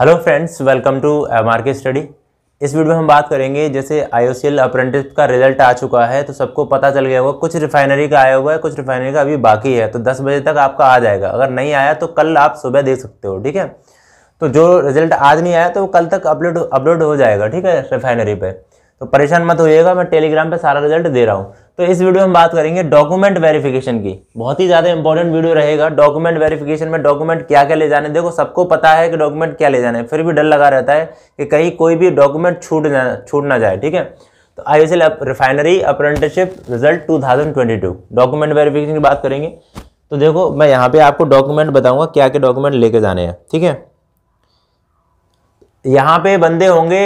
hello friends welcome to M R K study इस video में हम बात करेंगे जैसे I O C L apprentice का रिजल्ट आ चुका है तो सबको पता चल गया होगा कुछ रिफाइनरी का आया हुआ है कुछ रिफाइनरी का अभी बाकी है तो 10 बजे तक आपका आ जाएगा अगर नहीं आया तो कल आप सुबह देख सकते हो ठीक है तो जो रिजल्ट आज नहीं आया तो वो कल तक अपलोड अपलोड हो जाएगा ठीक है रिफाइनरी पर तो परेशान मत होइएगा मैं टेलीग्राम पर सारा रिजल्ट दे रहा हूँ तो इस वीडियो में बात करेंगे डॉक्यूमेंट वेरिफिकेशन की बहुत ही ज़्यादा इंपॉर्टेंट वीडियो रहेगा डॉक्यूमेंट वेरिफिकेशन में डॉक्यूमेंट क्या क्या ले जाने देखो सबको पता है कि डॉक्यूमेंट क्या ले जाने फिर भी डर लगा रहता है कि कहीं कोई भी डॉक्यूमेंट छूट छूट ना जाए ठीक है तो I refinery apprenticeship result to document verification की बात करेंगे तो देखो मैं यहाँ पे आपको डॉक्यूमेंट बताऊंगा क्या क्या डॉक्यूमेंट लेके जाने हैं ठीक है यहाँ पे बंदे होंगे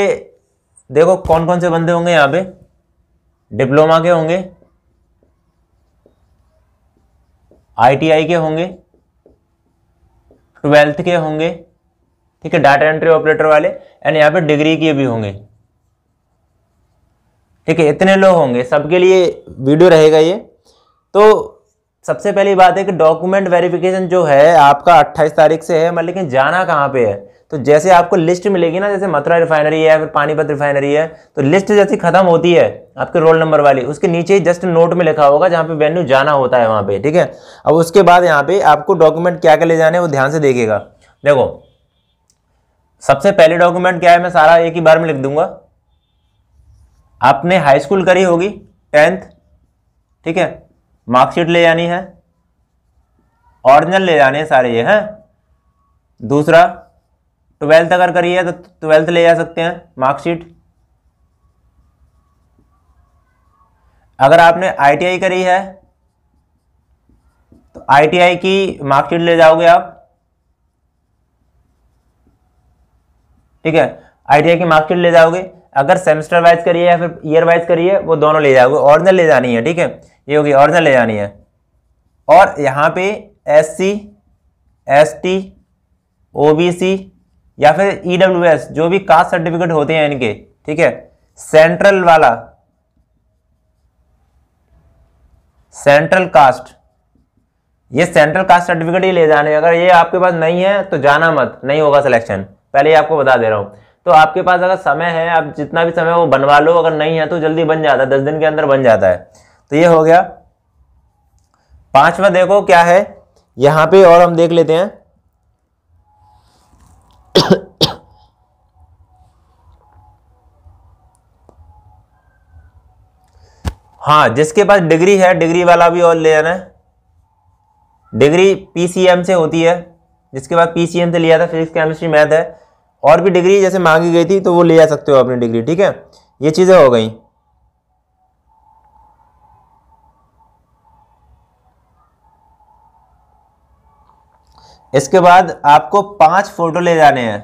देखो कौन कौन से बंदे होंगे यहाँ पे डिप्लोमा के होंगे आईटीआई के होंगे ट्वेल्थ के होंगे ठीक है डाटा एंट्री ऑपरेटर वाले एंड यहाँ पे डिग्री के भी होंगे ठीक है इतने लोग होंगे सबके लिए वीडियो रहेगा ये तो सबसे पहली बात है कि डॉक्यूमेंट वेरिफिकेशन जो है आपका 28 तारीख से है मतलब लेकिन जाना कहाँ पे है तो जैसे आपको लिस्ट मिलेगी ना जैसे मथुरा रिफाइनरी है फिर पानीपत रिफाइनरी है तो लिस्ट जैसी खत्म होती है आपके रोल नंबर वाली उसके नीचे ही जस्ट नोट में लिखा होगा जहां पे वेन्यू जाना होता है वहां पे ठीक है अब उसके बाद यहाँ पे आपको डॉक्यूमेंट क्या क्या ले जाने वो ध्यान से देखेगा देखो सबसे पहले डॉक्यूमेंट क्या है मैं सारा एक ही बार में लिख दूंगा आपने हाई स्कूल करी होगी टेंथ ठीक है मार्कशीट ले जानी है ऑरिजिनल ले जाने सारे ये हैं दूसरा ट्वेल्थ अगर करी है तो ट्वेल्थ ले जा सकते हैं मार्कशीट अगर आपने आईटीआई करी है तो आईटीआई की मार्कशीट ले जाओगे आप ठीक है आईटीआई की मार्कशीट ले जाओगे अगर सेमेस्टर वाइज करिए या फिर ईयर वाइज करिए वो दोनों ले जाओगे ऑरिजिनल ले जानी है ठीक है ये होगी ऑरिजिनल ले जानी है और यहाँ पे S C S T O B C या फिर ईडब्ल्यू e एस जो भी कास्ट सर्टिफिकेट होते हैं इनके ठीक है सेंट्रल वाला सेंट्रल कास्ट ये सेंट्रल कास्ट सर्टिफिकेट ही ले जाने अगर ये आपके पास नहीं है तो जाना मत नहीं होगा सिलेक्शन पहले ही आपको बता दे रहा हूं तो आपके पास अगर समय है आप जितना भी समय वो बनवा लो अगर नहीं है तो जल्दी बन जाता है दस दिन के अंदर बन जाता है तो ये हो गया पांचवा देखो क्या है यहां पे और हम देख लेते हैं हाँ जिसके पास डिग्री है डिग्री वाला भी और ले जाना है डिग्री पीसीएम से होती है जिसके बाद पीसीएम से लिया था फिजिक्स केमिस्ट्री मैथ है और भी डिग्री जैसे मांगी गई थी तो वो ले जा सकते हो अपनी डिग्री ठीक है ये चीज़ें हो गई इसके बाद आपको पांच फोटो ले जाने हैं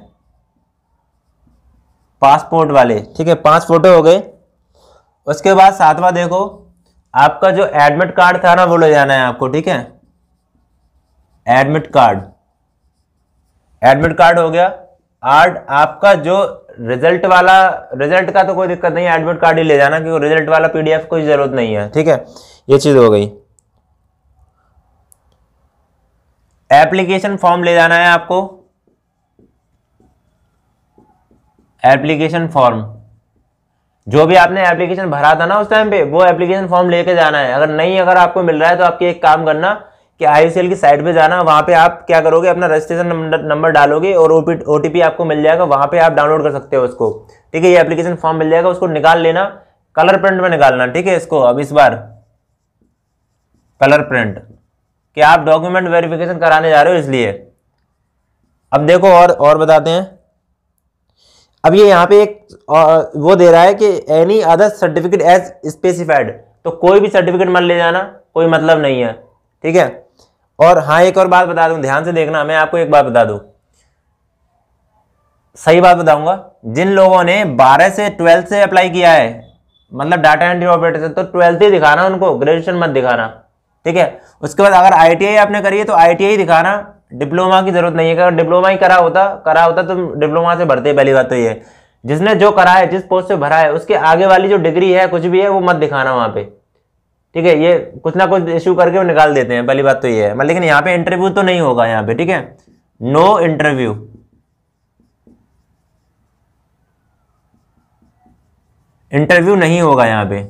पासपोर्ट वाले ठीक है पांच फोटो हो गए उसके बाद सातवां देखो आपका जो एडमिट कार्ड था ना वो ले जाना है आपको ठीक है एडमिट कार्ड एडमिट कार्ड हो गया आर्ट आपका जो रिजल्ट वाला रिजल्ट का तो कोई दिक्कत नहीं है एडमिट कार्ड ही ले जाना क्योंकि रिजल्ट वाला पीडीएफ कोई जरूरत नहीं है ठीक है ये चीज़ हो गई एप्लीकेशन फॉर्म ले जाना है आपको एप्लीकेशन फॉर्म जो भी आपने एप्लीकेशन भरा था ना उस टाइम पे वो एप्लीकेशन फॉर्म लेके जाना है अगर नहीं अगर आपको मिल रहा है तो आपके एक काम करना कि आई की साइट पे जाना वहाँ पे आप क्या करोगे अपना रजिस्ट्रेशन नंबर डालोगे और ओ टी आपको मिल जाएगा वहाँ पे आप डाउनलोड कर सकते हो उसको ठीक है ये एप्लीकेशन फॉर्म मिल जाएगा उसको निकाल लेना कलर प्रिंट में निकालना ठीक है इसको अब इस बार कलर प्रिंट कि आप डॉक्यूमेंट वेरिफिकेशन कराने जा रहे हो इसलिए अब देखो और और बताते हैं अब ये यहाँ पे एक वो दे रहा है कि any other certificate as specified तो कोई भी सर्टिफिकेट मत ले जाना कोई मतलब नहीं है ठीक है और हाँ एक और बात बता दूँ ध्यान से देखना मैं आपको एक बात बता दूँ सही बात बताऊंगा जिन लोगों ने 12 से 12 से अप्लाई किया है मतलब डाटा एंट्री ऑपरेटर से तो ट्वेल्थ ही दिखाना उनको ग्रेजुएशन मत दिखाना ठीक है उसके बाद अगर आई आपने करी है तो आई दिखाना डिप्लोमा की जरूरत नहीं है अगर डिप्लोमा ही करा होता करा होता तो डिप्लोमा से भरते पहली बात तो ये जिसने जो करा है जिस पोस्ट से भरा है उसके आगे वाली जो डिग्री है कुछ भी है वो मत दिखाना वहाँ पे ठीक है ये कुछ ना कुछ इश्यू करके वो निकाल देते हैं पहली बात तो ये है मतलब लेकिन यहाँ पे इंटरव्यू तो नहीं होगा यहाँ पे ठीक है नो इंटरव्यू इंटरव्यू नहीं होगा यहाँ पे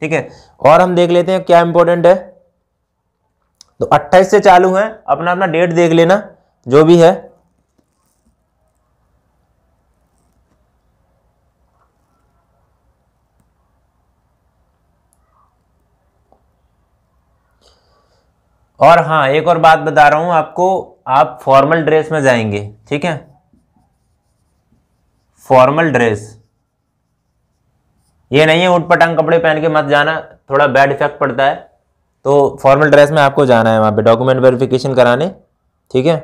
ठीक है और हम देख लेते हैं क्या इंपॉर्टेंट है तो 28 से चालू है अपना अपना डेट देख लेना जो भी है और हाँ एक और बात बता रहा हूं आपको आप फॉर्मल ड्रेस में जाएंगे ठीक है फॉर्मल ड्रेस ये नहीं है उठ पटांग कपड़े पहन के मत जाना थोड़ा बैड इफेक्ट पड़ता है तो फॉर्मल ड्रेस में आपको जाना है वहाँ पे डॉक्यूमेंट वेरिफिकेशन कराने ठीक है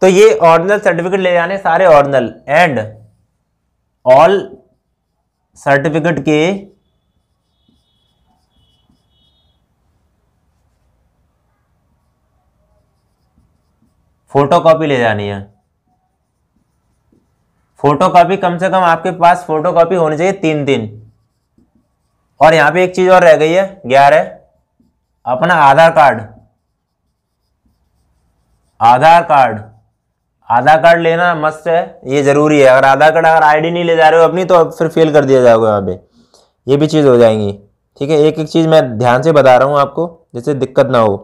तो ये ऑर्डिनल सर्टिफिकेट ले जाने सारे ऑरिजिनल एंड ऑल सर्टिफिकेट के फोटोकॉपी ले जानी है फोटो कॉपी कम से कम आपके पास फोटो कॉपी होनी चाहिए तीन दिन और यहाँ पे एक चीज और रह गई है ग्यारह अपना Aadhaar card Aadhaar card Aadhaar card लेना मस्त है ये जरूरी है अगर आधार कार्ड अगर आईडी नहीं ले जा रहे हो अपनी तो फिर फेल कर दिया जाएगा यहाँ पे ये भी चीज़ हो जाएंगी ठीक है एक एक चीज़ मैं ध्यान से बता रहा हूँ आपको जिससे दिक्कत ना हो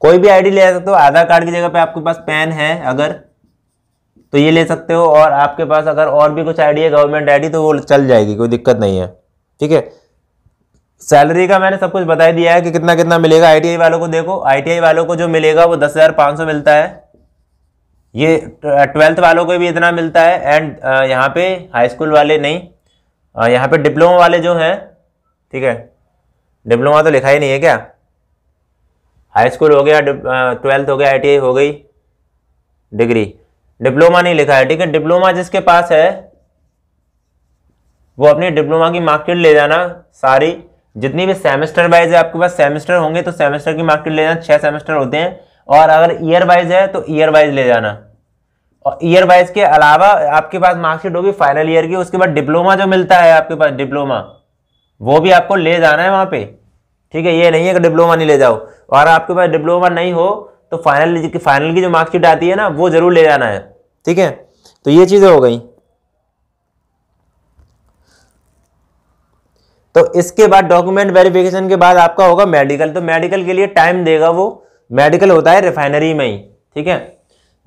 कोई भी आईडी ले सकते हो आधार कार्ड की जगह पे आपके पास पैन है अगर तो ये ले सकते हो और आपके पास अगर और भी कुछ आईडी है गवर्नमेंट आईडी तो वो चल जाएगी कोई दिक्कत नहीं है ठीक है सैलरी का मैंने सब कुछ बता दिया है कि कितना कितना मिलेगा आईटीआई वालों को देखो आईटीआई वालों को जो मिलेगा वो दस हज़ार पाँच सौ मिलता है ये ट्वेल्थ वालों को भी इतना मिलता है एंड यहाँ पे हाई स्कूल वाले नहीं यहाँ पे डिप्लोमा वाले जो हैं ठीक है डिप्लोमा तो लिखा ही नहीं है क्या हाई स्कूल हो गया ट्वेल्थ हो गया आई हो गई डिग्री डिप्लोमा नहीं लिखा है ठीक है डिप्लोमा जिसके पास है वो अपनी डिप्लोमा की मार्कशीट ले जाना सारी जितनी भी सेमेस्टर वाइज है आपके पास सेमेस्टर होंगे तो सेमेस्टर की मार्कशीट ले जाना छः सेमेस्टर होते हैं और अगर ईयर वाइज है तो ईयर वाइज ले जाना और ईयर वाइज के अलावा आपके पास मार्कशीट होगी फाइनल ईयर की उसके बाद डिप्लोमा जो मिलता है आपके पास डिप्लोमा वो भी आपको ले जाना है वहाँ पे ठीक है ये नहीं है कि डिप्लोमा नहीं ले जाओ और आपके पास डिप्लोमा नहीं हो तो फाइनल की फाइनल की जो मार्कशीट आती है ना वो ज़रूर ले जाना है ठीक है तो ये चीज़ें हो गई तो इसके बाद डॉक्यूमेंट वेरिफिकेशन के बाद आपका होगा मेडिकल तो मेडिकल के लिए टाइम देगा वो मेडिकल होता है रिफाइनरी में ही ठीक है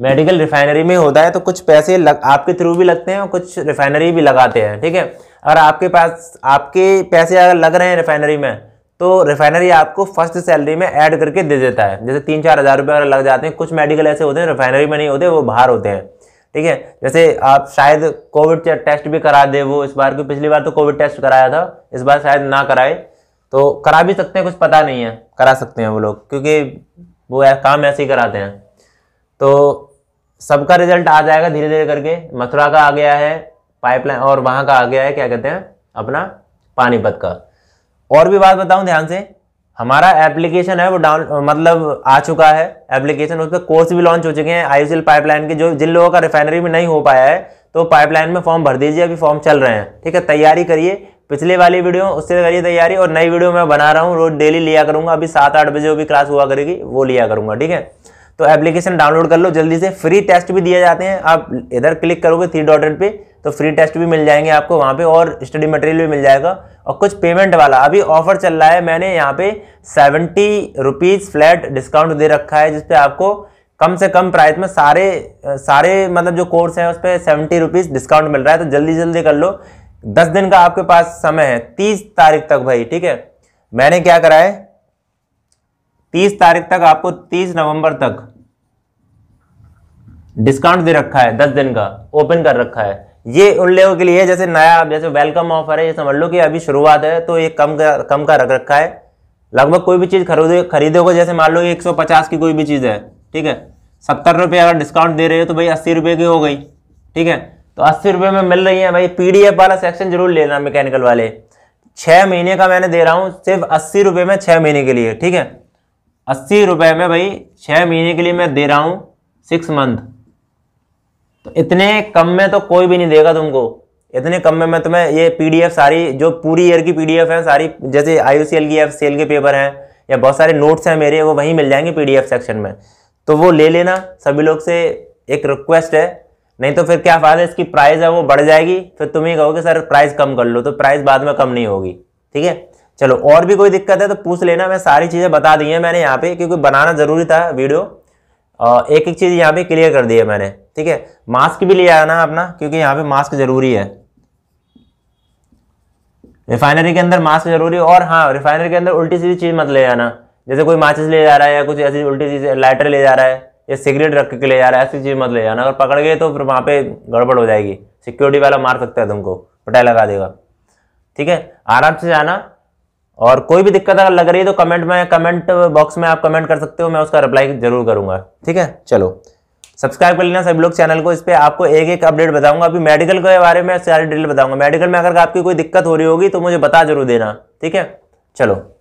मेडिकल रिफाइनरी में होता है तो कुछ पैसे लग, आपके थ्रू भी लगते हैं और कुछ रिफाइनरी भी लगाते हैं ठीक है और आपके पास आपके पैसे अगर लग रहे हैं रिफाइनरी में तो रिफाइनरी आपको फर्स्ट सैलरी में ऐड करके दे देता है जैसे तीन चार हज़ार रुपये लग जाते हैं कुछ मेडिकल ऐसे होते हैं रिफाइनरी में नहीं होते वो बाहर होते हैं ठीक है जैसे आप शायद कोविड टेस्ट भी करा दे वो इस बार की पिछली बार तो कोविड टेस्ट कराया था इस बार शायद ना कराए तो करा भी सकते हैं कुछ पता नहीं है करा सकते हैं वो लोग क्योंकि वो काम ऐसे ही कराते हैं तो सबका रिजल्ट आ जाएगा धीरे धीरे करके मथुरा का आ गया है पाइपलाइन और वहाँ का आ गया है क्या कहते हैं अपना पानीपत का और भी बात बताऊं ध्यान से हमारा एप्लीकेशन है वो डाउन मतलब आ चुका है एप्लीकेशन उस पर कोर्स भी लॉन्च हो चुके हैं आईसीएल पाइपलाइन के जो जिन लोगों का रिफाइनरी में नहीं हो पाया है तो पाइपलाइन में फॉर्म भर दीजिए अभी फॉर्म चल रहे हैं ठीक है तैयारी करिए पिछले वाली वीडियो उससे करिए तैयारी और नई वीडियो मैं बना रहा हूँ रोज डेली लिया करूँगा अभी सात आठ बजे जो भी क्लास हुआ करेगी वो लिया करूँगा ठीक है तो एप्लीकेशन डाउनलोड कर लो जल्दी से फ्री टेस्ट भी दिए जाते हैं आप इधर क्लिक करोगे थ्री डॉटेड पे तो फ्री टेस्ट भी मिल जाएंगे आपको वहाँ पे और स्टडी मटेरियल भी मिल जाएगा और कुछ पेमेंट वाला अभी ऑफर चल रहा है मैंने यहाँ पे सेवेंटी रुपीज़ फ्लैट डिस्काउंट दे रखा है जिसपे आपको कम से कम प्राइस में सारे सारे मतलब जो कोर्स हैं उस पर सेवेंटी रुपीज़ डिस्काउंट मिल रहा है तो जल्दी जल्दी कर लो दस दिन का आपके पास समय है तीस तारीख तक भाई ठीक है मैंने क्या करा है तीस तारीख तक आपको तीस नवंबर तक डिस्काउंट दे रखा है दस दिन का ओपन कर रखा है ये उन लोगों के लिए जैसे नया जैसे वेलकम ऑफर है ये समझ लो कि अभी शुरुआत है तो ये कम का कम का रख रखा है लगभग कोई भी चीज़ खरीदो खरीदोगे जैसे मान लो एक सौ पचास की कोई भी चीज़ है ठीक है सत्तर रुपये अगर डिस्काउंट दे रहे हो तो भाई अस्सी रुपये की हो गई ठीक है तो अस्सी रुपये में मिल रही है भाई एफ वाला सेक्शन जरूर लेना मैकेनिकल वाले छः महीने का मैंने दे रहा हूँ सिर्फ अस्सी रुपये में छः महीने के लिए ठीक है अस्सी रुपये में भाई छः महीने के लिए मैं दे रहा हूँ सिक्स मंथ तो इतने कम में तो कोई भी नहीं देगा तुमको इतने कम में मैं तुम्हें ये पीडीएफ सारी जो पूरी ईयर की पीडीएफ है सारी जैसे आई की एफ के पेपर हैं या बहुत सारे नोट्स हैं मेरे वो वहीं मिल जाएंगे पीडीएफ सेक्शन में तो वो ले लेना सभी लोग से एक रिक्वेस्ट है नहीं तो फिर क्या फायदा इसकी प्राइस है वो बढ़ जाएगी फिर तुम ही कहोगे सर प्राइस कम कर लो तो प्राइस बाद में कम नहीं होगी ठीक है चलो और भी कोई दिक्कत है तो पूछ लेना मैं सारी चीज़ें बता दी हैं मैंने यहाँ पे क्योंकि बनाना ज़रूरी था वीडियो एक एक चीज़ यहाँ पे क्लियर कर दी है मैंने ठीक है मास्क भी ले आना अपना क्योंकि यहाँ पे मास्क ज़रूरी है रिफाइनरी के अंदर मास्क ज़रूरी है और हाँ रिफाइनरी के अंदर उल्टी सीधी चीज़ मत ले आना जैसे कोई माचिस ले जा रहा है या कुछ ऐसी उल्टी चीज़ लाइटर ले जा रहा है या सिगरेट रख के ले जा रहा है ऐसी चीज़ मत ले जाना अगर पकड़ गए तो फिर वहाँ पे गड़बड़ हो जाएगी सिक्योरिटी वाला मार सकता है तुमको पटाई लगा देगा ठीक है आराम से जाना और कोई भी दिक्कत अगर लग रही है तो कमेंट में कमेंट बॉक्स में आप कमेंट कर सकते हो मैं उसका रिप्लाई जरूर करूंगा ठीक है चलो सब्सक्राइब कर लेना सभी लोग चैनल को इस पर आपको एक एक अपडेट बताऊंगा अभी मेडिकल के बारे में सारी डिटेल बताऊंगा मेडिकल में अगर आपकी कोई दिक्कत हो रही होगी तो मुझे बता जरूर देना ठीक है चलो